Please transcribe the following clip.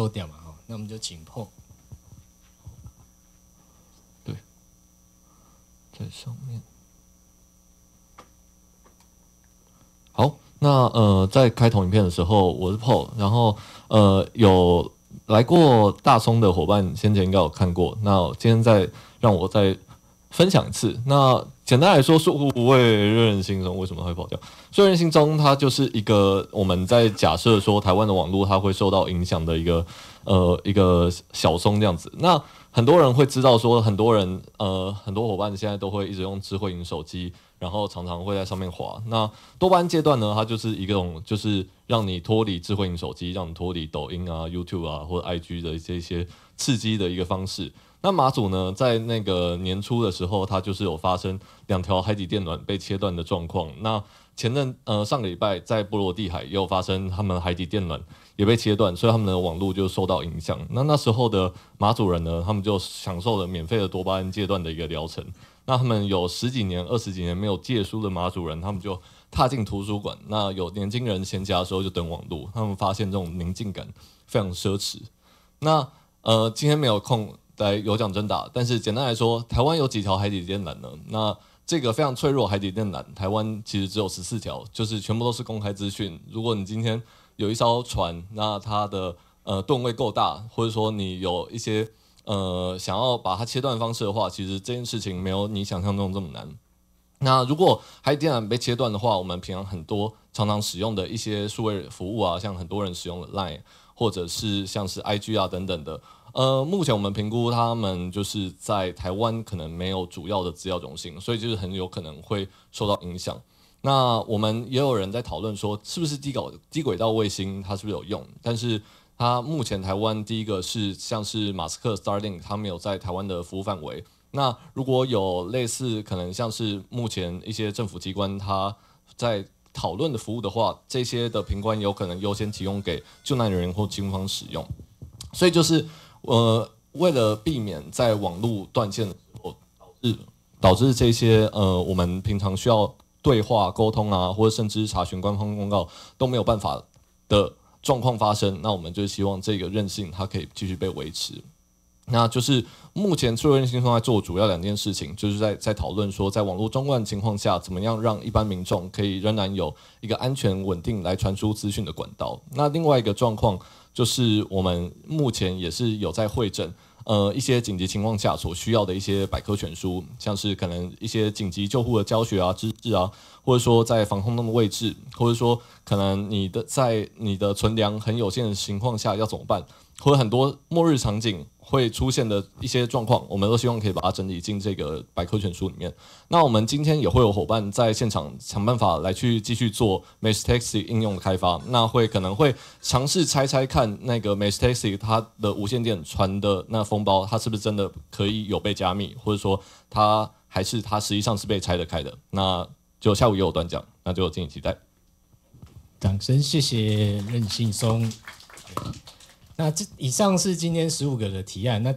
漏掉嘛，哈，那我们就请破。对，在上面。好，那呃，在开头影片的时候，我是破，然后呃，有来过大松的伙伴，先前应该有看过。那今天在让我在。分享一次，那简单来说，树狐不会任性中为什么会跑掉？虽然性中它就是一个我们在假设说台湾的网络它会受到影响的一个呃一个小松这样子。那很多人会知道说，很多人呃很多伙伴现在都会一直用智慧型手机。然后常常会在上面滑。那多班阶段呢，它就是一种，就是让你脱离智慧型手机，让你脱离抖音啊、YouTube 啊或者 IG 的这些刺激的一个方式。那马祖呢，在那个年初的时候，它就是有发生两条海底电缆被切断的状况。那前阵呃上个礼拜在波罗的海也有发生，他们海底电缆也被切断，所以他们的网络就受到影响。那那时候的马主人呢，他们就享受了免费的多巴胺戒断的一个疗程。那他们有十几年、二十几年没有借书的马主人，他们就踏进图书馆。那有年轻人闲暇的时候就等网络，他们发现这种宁静感非常奢侈。那呃今天没有空来有奖征答，但是简单来说，台湾有几条海底电缆呢？那这个非常脆弱海底电缆，台湾其实只有十四条，就是全部都是公开资讯。如果你今天有一艘船，那它的呃吨位够大，或者说你有一些呃想要把它切断方式的话，其实这件事情没有你想象中这么难。那如果海底电缆被切断的话，我们平常很多常常使用的一些数位服务啊，像很多人使用的 Line。或者是像是 I G 啊等等的，呃，目前我们评估他们就是在台湾可能没有主要的资料中心，所以就是很有可能会受到影响。那我们也有人在讨论说，是不是低轨低轨道卫星它是不是有用？但是它目前台湾第一个是像是马斯克 Starlink，它没有在台湾的服务范围。那如果有类似可能像是目前一些政府机关，它在。讨论的服务的话，这些的评官有可能优先提供给救难人员或军方使用，所以就是呃，为了避免在网络断线的时候导致导致这些呃，我们平常需要对话沟通啊，或者甚至查询官方公告都没有办法的状况发生，那我们就希望这个韧性它可以继续被维持。那就是目前最关心正在做主要两件事情，就是在在讨论说，在网络中断情况下，怎么样让一般民众可以仍然有一个安全稳定来传输资讯的管道。那另外一个状况就是，我们目前也是有在会诊，呃，一些紧急情况下所需要的一些百科全书，像是可能一些紧急救护的教学啊、知识啊，或者说在防空洞的位置，或者说可能你的在你的存粮很有限的情况下要怎么办，或者很多末日场景。会出现的一些状况，我们都希望可以把它整理进这个百科全书里面。那我们今天也会有伙伴在现场想办法来去继续做 m i s t e x i 应用的开发。那会可能会尝试拆拆看那个 m i s t e x i 它的无线电传的那封包，它是不是真的可以有被加密，或者说它还是它实际上是被拆得开的。那就下午也有短讲，那就敬请期待。掌声，谢谢任信松。那这以上是今天十五个的提案。那。